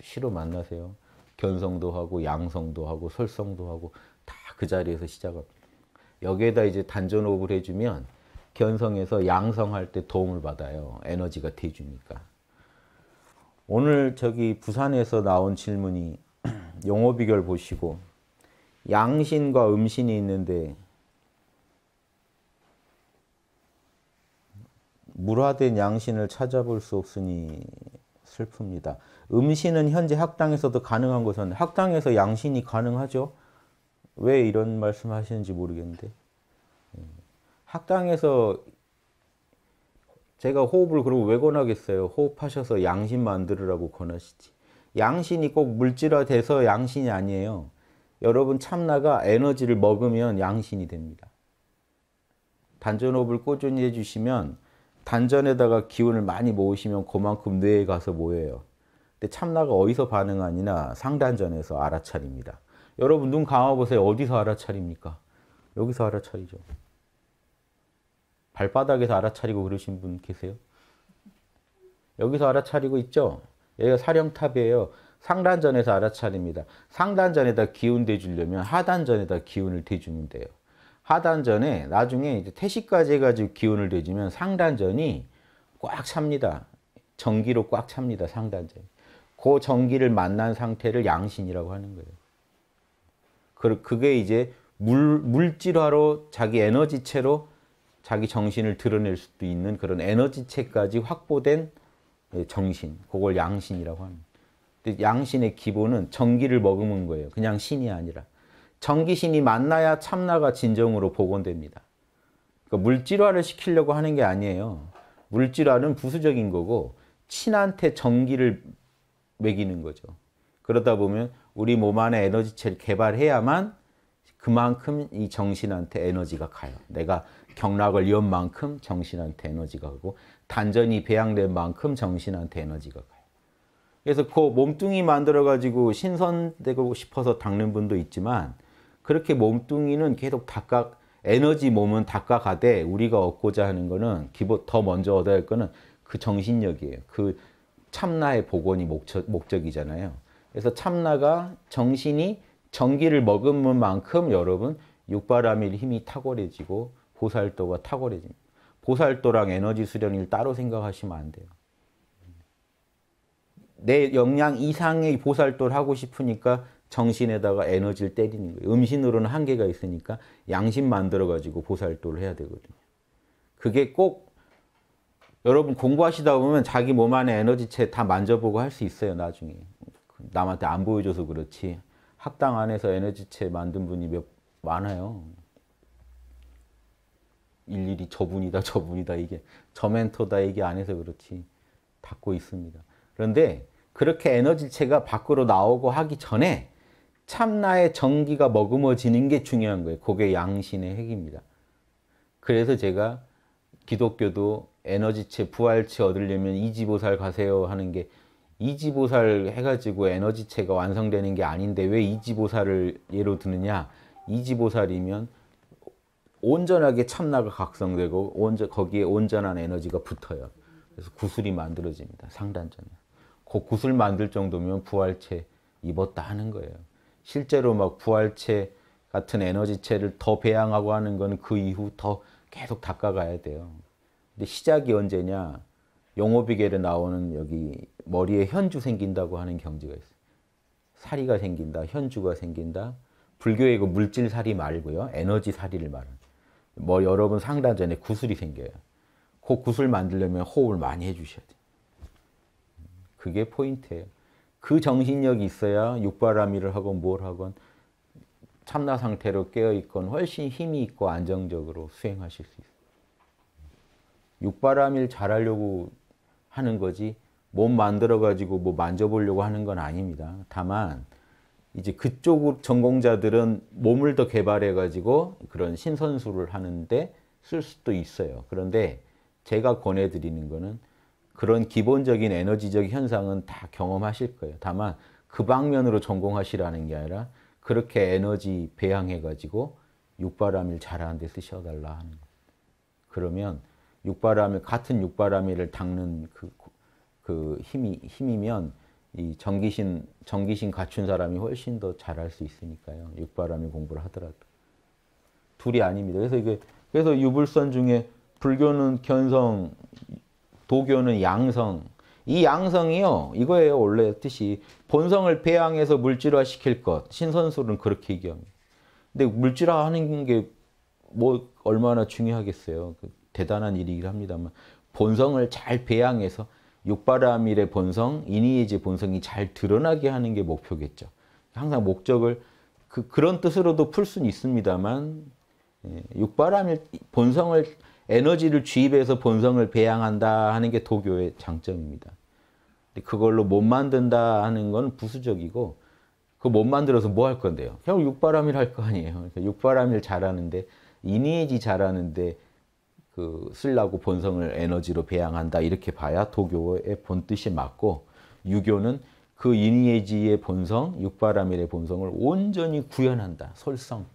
시로 만나세요. 견성도 하고 양성도 하고 설성도 하고 다 그 자리에서 시작합니다. 여기에다 이제 단전호흡을 해주면 견성에서 양성할 때 도움을 받아요. 에너지가 돼주니까. 오늘 저기 부산에서 나온 질문이 용어 비결 보시고 양신과 음신이 있는데 물화된 양신을 찾아볼 수 없으니 슬픕니다. 음신은 현재 학당에서도 가능한 것은 학당에서 양신이 가능하죠. 왜 이런 말씀하시는지 모르겠는데 학당에서 제가 호흡을 그러고 왜 권하겠어요? 호흡하셔서 양신 만들으라고 권하시지. 양신이 꼭 물질화돼서 양신이 아니에요. 여러분 참나가 에너지를 먹으면 양신이 됩니다. 단전호흡을 꾸준히 해주시면 단전에다가 기운을 많이 모으시면 그만큼 뇌에 가서 모여요. 근데 참나가 어디서 반응하느냐 상단전에서 알아차립니다. 여러분 눈 감아보세요. 어디서 알아차립니까? 여기서 알아차리죠. 발바닥에서 알아차리고 그러신 분 계세요? 여기서 알아차리고 있죠? 여기가 사령탑이에요. 상단전에서 알아차립니다. 상단전에다 기운 대주려면 하단전에다 기운을 대주면 돼요. 하단전에 나중에 이제 태시까지 해가지고 기운을 대주면 상단전이 꽉 찹니다. 전기로 꽉 찹니다. 상단전이. 그 전기를 만난 상태를 양신이라고 하는 거예요. 그게 이제 물, 물질화로 자기 에너지체로 자기 정신을 드러낼 수도 있는 그런 에너지체까지 확보된 예, 정신, 그걸 양신이라고 합니다. 양신의 기본은 정기를 머금은 거예요. 그냥 신이 아니라. 정기신이 만나야 참나가 진정으로 복원됩니다. 그러니까 물질화를 시키려고 하는 게 아니에요. 물질화는 부수적인 거고 신한테 정기를 매기는 거죠. 그러다 보면 우리 몸 안에 에너지체를 개발해야만 그만큼 이 정신한테 에너지가 가요. 내가 경락을 연 만큼 정신한테 에너지가 가고 단전이 배양된 만큼 정신한테 에너지가 가요. 그래서 그 몸뚱이 만들어가지고 신선되고 싶어서 닦는 분도 있지만 그렇게 몸뚱이는 계속 닦아 에너지 몸은 닦아가되 우리가 얻고자 하는 거는 기본 더 먼저 얻어야 할 거는 그 정신력이에요. 그 참나의 복원이 목처, 목적이잖아요. 그래서 참나가 정신이 정기를 머은 만큼 여러분 육바람일 힘이 탁월해지고 보살도가 탁월해집니다. 보살도랑 에너지 수련을 따로 생각하시면 안 돼요. 내 역량 이상의 보살도를 하고 싶으니까 정신에다가 에너지를 때리는 거예요. 음신으로는 한계가 있으니까 양심 만들어가지고 보살도를 해야 되거든요. 그게 꼭 여러분 공부하시다 보면 자기 몸 안에 에너지체 다 만져보고 할 수 있어요. 나중에. 남한테 안 보여줘서 그렇지. 학당 안에서 에너지체 만든 분이 몇 많아요. 일일이 저분이다 저분이다 이게 저 멘토다 이게 안에서 그렇지 닫고 있습니다. 그런데 그렇게 에너지체가 밖으로 나오고 하기 전에 참나의 정기가 머금어지는 게 중요한 거예요. 그게 양신의 핵입니다. 그래서 제가 기독교도 에너지체, 부활체 얻으려면 이지보살 가세요 하는 게 이지보살 해가지고 에너지체가 완성되는 게 아닌데 왜 이지보살을 예로 드느냐? 이지보살이면 온전하게 참나가 각성되고 온전, 거기에 온전한 에너지가 붙어요. 그래서 구슬이 만들어집니다. 상단전에. 그 구슬 만들 정도면 부활체 입었다 하는 거예요. 실제로 막 부활체 같은 에너지체를 더 배양하고 하는 건 그 이후 더 계속 닦아가야 돼요. 근데 시작이 언제냐? 용호비계로 나오는 여기 머리에 현주 생긴다고 하는 경지가 있어요. 사리가 생긴다, 현주가 생긴다. 불교의 그 물질살이 말고요. 에너지살이를 말하는. 뭐 여러분 상담 전에 구슬이 생겨요. 그 구슬 만들려면 호흡을 많이 해주셔야 돼요. 그게 포인트예요. 그 정신력이 있어야 육바라밀을 하건 뭘 하건 참나 상태로 깨어있건 훨씬 힘이 있고 안정적으로 수행하실 수 있어요. 육바라밀 잘하려고 하는 거지 몸 만들어가지고 뭐 만져보려고 하는 건 아닙니다. 다만 이제 그쪽 전공자들은 몸을 더 개발해 가지고 그런 신선술을 하는데 쓸 수도 있어요. 그런데 제가 권해 드리는 거는 그런 기본적인 에너지적 현상은 다 경험하실 거예요. 다만 그 방면으로 전공하시라는 게 아니라 그렇게 에너지 배양해 가지고 육바람일 잘하는 데 쓰셔 달라 하는 거예요. 그러면 육바람일 같은 육바람일을 닦는 그, 그 힘이 힘이면 이 전기신 전기신 갖춘 사람이 훨씬 더 잘할 수 있으니까요. 육바람이 공부를 하더라도 둘이 아닙니다. 그래서 이게 그래서 유불선 중에 불교는 견성, 도교는 양성. 이 양성이요. 이거예요. 원래 뜻이 본성을 배양해서 물질화 시킬 것. 신선술은 그렇게 얘기합니다. 근데 물질화 하는 게 뭐 얼마나 중요하겠어요. 그 대단한 일이긴 합니다만 본성을 잘 배양해서 육바라밀의 본성, 이니에지의 본성이 잘 드러나게 하는 게 목표겠죠. 항상 목적을 그, 그런 뜻으로도 풀 수는 있습니다만 예, 육바라밀 본성을 에너지를 주입해서 본성을 배양한다 하는 게 도교의 장점입니다. 그걸로 못 만든다 하는 건 부수적이고 그거못 만들어서 뭐 할 건데요? 결국 육바람밀할거 아니에요. 그러니까 육바라밀 잘하는데 이니에지 잘하는데 그 쓰려고 본성을 에너지로 배양한다 이렇게 봐야 도교의 본뜻이 맞고 유교는 그 이니에지의 본성, 육바라밀의 본성을 온전히 구현한다. 설성.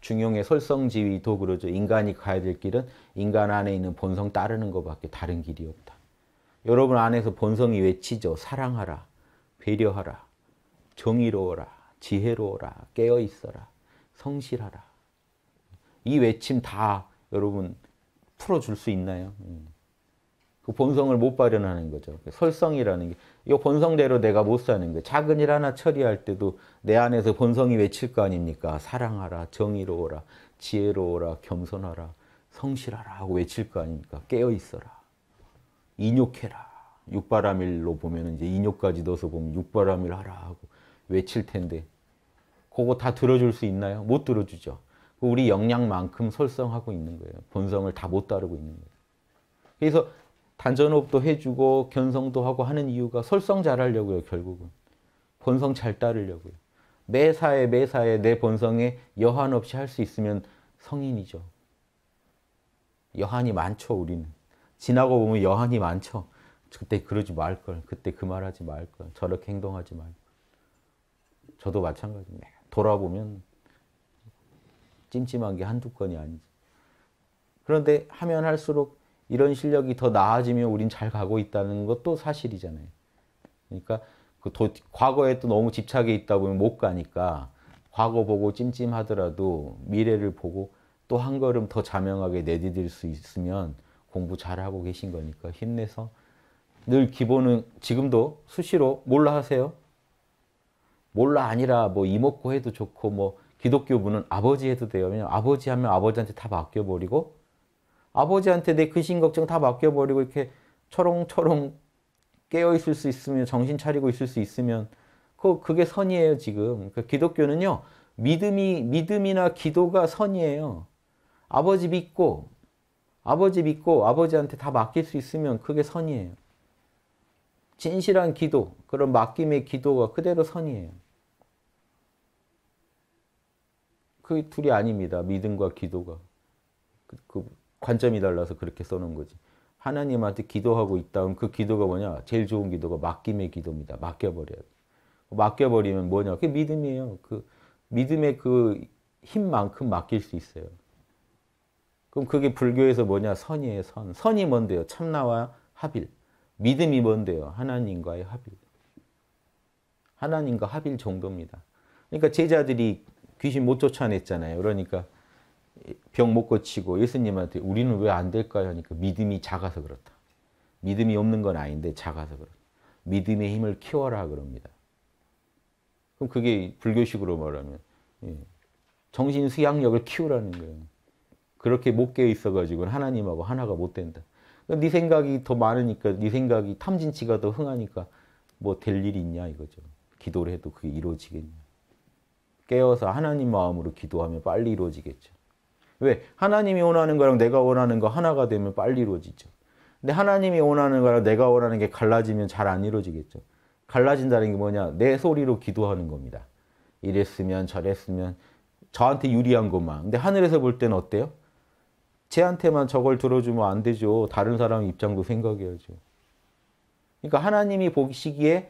중용의 설성지위도 그러죠. 인간이 가야 될 길은 인간 안에 있는 본성 따르는 것밖에 다른 길이 없다. 여러분 안에서 본성이 외치죠. 사랑하라, 배려하라, 정의로워라, 지혜로워라, 깨어있어라, 성실하라. 이 외침 다 여러분 풀어줄 수 있나요? 음. 그 본성을 못 발현하는 거죠. 그 설성이라는 게, 이 본성대로 내가 못 사는 거예요. 작은 일 하나 처리할 때도 내 안에서 본성이 외칠 거 아닙니까? 사랑하라, 정의로워라, 지혜로워라, 겸손하라, 성실하라 하고 외칠 거 아닙니까? 깨어있어라, 인욕해라. 육바라밀로 보면 이제 인욕까지 넣어서 보면 육바라밀 하라 하고 외칠 텐데, 그거 다 들어줄 수 있나요? 못 들어주죠. 우리 역량만큼 설성하고 있는 거예요. 본성을 다 못 따르고 있는 거예요. 그래서 단전호도 해주고 견성도 하고 하는 이유가 설성 잘하려고요. 결국은. 본성 잘 따르려고요. 매사에 매사에 내 본성에 여한 없이 할 수 있으면 성인이죠. 여한이 많죠. 우리는. 지나고 보면 여한이 많죠. 그때 그러지 말걸. 그때 그 말하지 말걸. 저렇게 행동하지 말걸. 저도 마찬가지입니다. 돌아보면 찜찜한 게 한두 건이 아니지. 그런데 하면 할수록 이런 실력이 더 나아지면 우린 잘 가고 있다는 것도 사실이잖아요. 그러니까 그 도, 과거에 또 너무 집착해 있다 보면 못 가니까 과거 보고 찜찜하더라도 미래를 보고 또 한 걸음 더 자명하게 내디딜 수 있으면 공부 잘하고 계신 거니까 힘내서 늘 기본은 지금도 수시로 몰라 하세요. 몰라 아니라 뭐 이먹고 해도 좋고 뭐 기독교부는 아버지 해도 돼요. 왜냐면 아버지 하면 아버지한테 다 맡겨버리고 아버지한테 내 근심 걱정 다 맡겨버리고 이렇게 초롱초롱 깨어있을 수 있으면 정신 차리고 있을 수 있으면 그 그게 선이에요 지금 그 기독교는요 믿음이 믿음이나 기도가 선이에요 아버지 믿고 아버지 믿고 아버지한테 다 맡길 수 있으면 그게 선이에요 진실한 기도 그런 맡김의 기도가 그대로 선이에요 그 둘이 아닙니다. 믿음과 기도가. 그, 그 관점이 달라서 그렇게 써놓은 거지. 하나님한테 기도하고 있다 그그 기도가 뭐냐? 제일 좋은 기도가 맡김의 기도입니다. 맡겨버려야 돼. 맡겨버리면 뭐냐? 그게 믿음이에요. 그 믿음의 그 힘만큼 맡길 수 있어요. 그럼 그게 불교에서 뭐냐? 선이에요, 선. 선이 뭔데요? 참나와 합일. 믿음이 뭔데요? 하나님과의 합일. 하나님과 합일 정도입니다. 그러니까 제자들이 귀신 못 쫓아냈잖아요. 그러니까 병 못 고치고 예수님한테 우리는 왜 안 될까요? 하니까 믿음이 작아서 그렇다. 믿음이 없는 건 아닌데 작아서 그렇다. 믿음의 힘을 키워라 그럽니다. 그럼 그게 불교식으로 말하면 예. 정신 수양력을 키우라는 거예요. 그렇게 못 깨어 있어가지고 하나님하고 하나가 못 된다. 그러니까 네 생각이 더 많으니까 네 생각이 탐진치가 더 흥하니까 뭐 될 일이 있냐 이거죠. 기도를 해도 그게 이루어지겠냐. 깨어서 하나님 마음으로 기도하면 빨리 이루어지겠죠. 왜? 하나님이 원하는 거랑 내가 원하는 거 하나가 되면 빨리 이루어지죠. 근데 하나님이 원하는 거랑 내가 원하는 게 갈라지면 잘 안 이루어지겠죠. 갈라진다는 게 뭐냐? 내 소리로 기도하는 겁니다. 이랬으면 저랬으면 저한테 유리한 것만. 근데 하늘에서 볼 때는 어때요? 쟤한테만 저걸 들어주면 안 되죠. 다른 사람 입장도 생각해야죠. 그러니까 하나님이 보시기에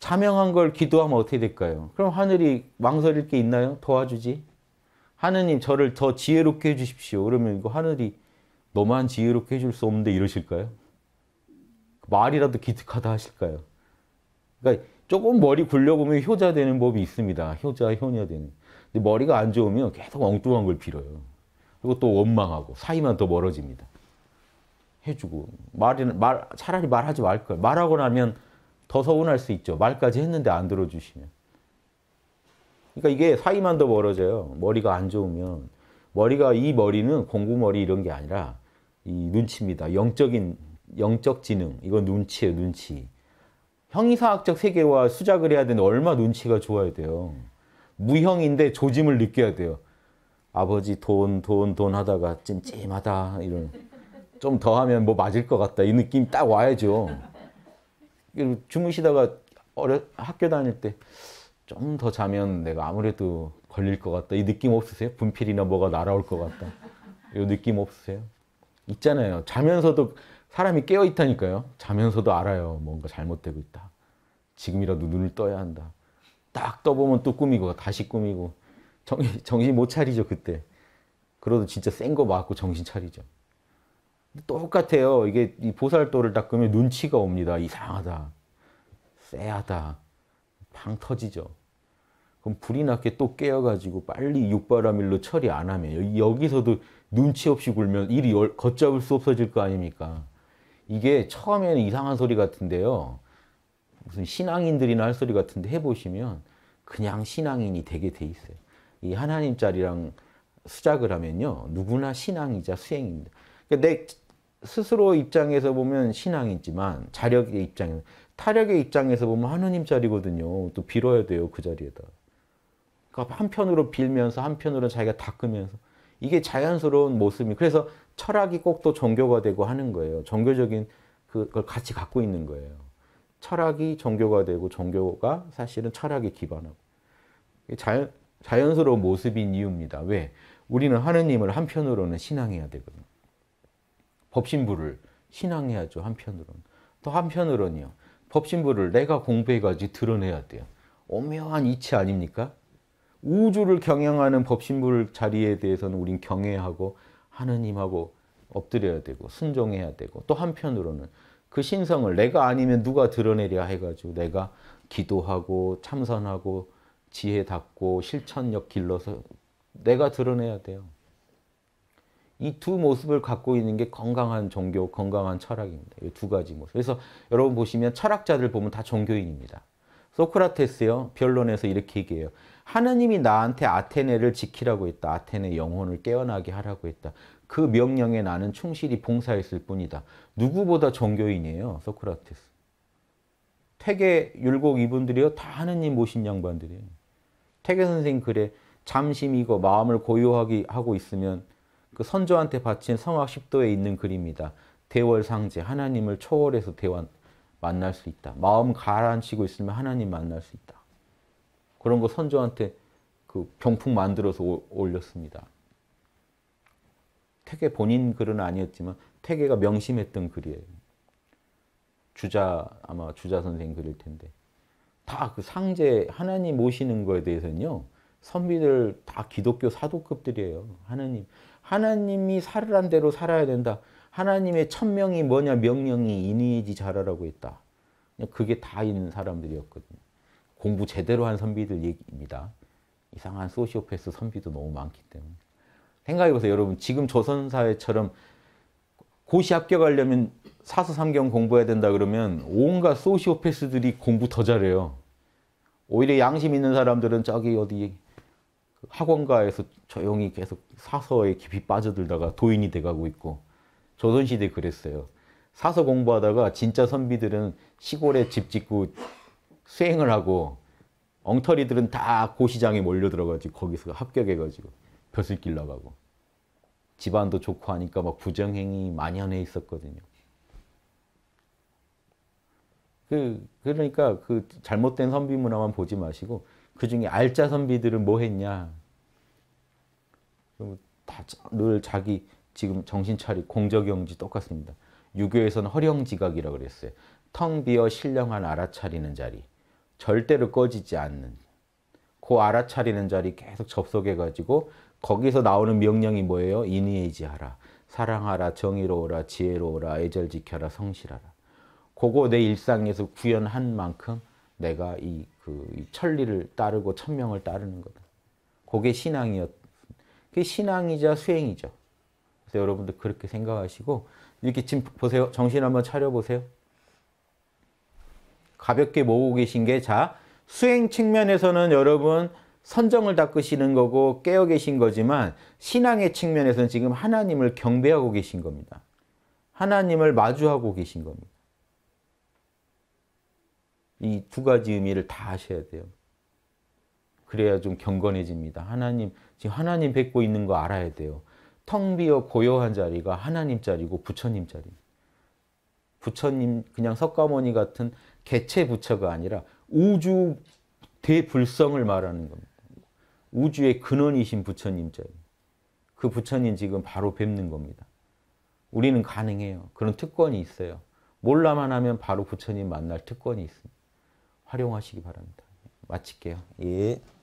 자명한 걸 기도하면 어떻게 될까요? 그럼 하늘이 망설일 게 있나요? 도와주지. 하느님 저를 더 지혜롭게 해주십시오. 그러면 이거 하늘이 너만 지혜롭게 해줄 수 없는데 이러실까요? 말이라도 기특하다 하실까요? 그러니까 조금 머리 굴려보면 효자되는 법이 있습니다. 효자, 효녀되는. 근데 머리가 안 좋으면 계속 엉뚱한 걸 빌어요. 그리고 또 원망하고 사이만 더 멀어집니다. 해주고 말이 말 차라리 말하지 말 걸. 말하고 나면 더 서운할 수 있죠. 말까지 했는데 안 들어주시면. 그러니까 이게 사이만 더 멀어져요. 머리가 안 좋으면. 머리가, 이 머리는 공구머리 이런 게 아니라 이 눈치입니다. 영적인, 영적 지능. 이건 눈치예요, 눈치. 형이사학적 세계와 수작을 해야 되는데 얼마 눈치가 좋아야 돼요. 무형인데 조짐을 느껴야 돼요. 아버지 돈, 돈, 돈 하다가 찜찜하다. 이런. 좀 더 하면 뭐 맞을 것 같다. 이 느낌 딱 와야죠. 주무시다가 어려, 학교 다닐 때 좀 더 자면 내가 아무래도 걸릴 것 같다. 이 느낌 없으세요? 분필이나 뭐가 날아올 것 같다. 이 느낌 없으세요? 있잖아요. 자면서도 사람이 깨어 있다니까요. 자면서도 알아요. 뭔가 잘못되고 있다. 지금이라도 눈을 떠야 한다. 딱 떠보면 또 꾸미고 다시 꾸미고 정 정신 못 차리죠 그때. 그러다 진짜 센 거 맞고 정신 차리죠. 똑같아요. 이게 이 보살도를 닦으면 눈치가 옵니다. 이상하다. 쎄하다. 팡 터지죠. 그럼 불이 났게 또 깨어가지고 빨리 육바라밀로 처리 안 하면 여기서도 눈치 없이 굴면 일이 걷잡을 수 없어질 거 아닙니까? 이게 처음에는 이상한 소리 같은데요. 무슨 신앙인들이나 할 소리 같은데 해보시면 그냥 신앙인이 되게 돼 있어요. 이 하나님 자리랑 수작을 하면요. 누구나 신앙이자 수행입니다. 그러니까 내 스스로 입장에서 보면 신앙이지만 자력의 입장에 타력의 입장에서 보면 하느님 자리거든요. 또 빌어야 돼요. 그 자리에다. 그러니까 한편으로 빌면서 한편으로 자기가 닦으면서 이게 자연스러운 모습이 그래서 철학이 꼭 또 종교가 되고 하는 거예요. 종교적인 그, 그걸 같이 갖고 있는 거예요. 철학이 종교가 되고 종교가 사실은 철학에 기반하고 자연, 자연스러운 모습인 이유입니다. 왜? 우리는 하느님을 한편으로는 신앙해야 되거든요. 법신부를 신앙해야죠. 한편으로는. 또 한편으로는요. 법신부를 내가 공부해가지 드러내야 돼요. 오묘한 이치 아닙니까? 우주를 경영하는 법신부를 자리에 대해서는 우린 경외하고 하느님하고 엎드려야 되고 순종해야 되고 또 한편으로는 그 신성을 내가 아니면 누가 드러내랴 해가지고 내가 기도하고 참선하고 지혜 닦고 실천력 길러서 내가 드러내야 돼요. 이두 모습을 갖고 있는 게 건강한 종교, 건강한 철학입니다. 이 두 가지 모습. 그래서 여러분 보시면 철학자들 보면 다 종교인입니다. 소크라테스요. 변론에서 이렇게 얘기해요. 하느님이 나한테 아테네를 지키라고 했다. 아테네 영혼을 깨어나게 하라고 했다. 그 명령에 나는 충실히 봉사했을 뿐이다. 누구보다 종교인이에요. 소크라테스. 퇴계 율곡 이분들이요. 다 하느님 모신 양반들이에요. 퇴계 선생 글에 잠시 이거 마음을 고요하게 하고 있으면 그 선조한테 바친 성악 1도에 있는 글입니다. 대월상제 하나님을 초월해서 대원 만날 수 있다. 마음 가라앉히고 있으면 하나님 만날 수 있다. 그런 거 선조한테 그 병풍 만들어서 올렸습니다. 태계 본인 글은 아니었지만 태계가 명심했던 글이에요. 주자 아마 주자 선생 글일 텐데 다 그 상제 하나님 모시는 거에 대해서는요 선비들 다 기독교 사도급들이에요. 하나님 하나님이 살으란 대로 살아야 된다. 하나님의 천명이 뭐냐? 명령이 인의지 잘하라고 했다. 그게 다인 사람들이었거든요. 공부 제대로 한 선비들 얘기입니다. 이상한 소시오패스 선비도 너무 많기 때문에. 생각해보세요. 여러분 지금 조선사회처럼 고시 합격하려면 사서삼경 공부해야 된다 그러면 온갖 소시오패스들이 공부 더 잘해요. 오히려 양심 있는 사람들은 저기 어디 학원가에서 조용히 계속 사서에 깊이 빠져들다가 도인이 돼가고 있고 조선시대 그랬어요. 사서 공부하다가 진짜 선비들은 시골에 집 짓고 수행을 하고 엉터리들은 다 고시장에 몰려들어가지고 거기서 합격해가지고 벼슬길 나가고 집안도 좋고 하니까 막 부정행위 만연해 있었거든요. 그, 그러니까 그 잘못된 선비 문화만 보지 마시고 그 중에 알짜 선비들은 뭐 했냐 다늘 자기 지금 정신 차리 공적영지 똑같습니다. 유교에서는 허령지각이라고 그랬어요. 텅 비어 신령한 알아차리는 자리. 절대로 꺼지지 않는. 그 알아차리는 자리 계속 접속해가지고 거기서 나오는 명령이 뭐예요? 인의해지하라. 사랑하라, 정의로워라, 지혜로워라, 애절 지켜라, 성실하라. 그거 내 일상에서 구현한 만큼 내가 이, 그, 천리를 따르고 천명을 따르는 거다. 그게 신앙이었 그게 신앙이자 수행이죠. 그래서 여러분도 그렇게 생각하시고 이렇게 지금 보세요. 정신 한번 차려보세요. 가볍게 모으고 계신 게 자, 수행 측면에서는 여러분 선정을 닦으시는 거고 깨어 계신 거지만 신앙의 측면에서는 지금 하나님을 경배하고 계신 겁니다. 하나님을 마주하고 계신 겁니다. 이 두 가지 의미를 다 하셔야 돼요. 그래야 좀 경건해집니다. 하나님 지금 하나님 뵙고 있는 거 알아야 돼요. 텅 비어 고요한 자리가 하나님 자리고 부처님 자리. 부처님 그냥 석가모니 같은 개체 부처가 아니라 우주 대불성을 말하는 겁니다. 우주의 근원이신 부처님 자리. 그 부처님 지금 바로 뵙는 겁니다. 우리는 가능해요. 그런 특권이 있어요. 몰라만 하면 바로 부처님 만날 특권이 있습니다. 활용하시기 바랍니다. 마칠게요. 예.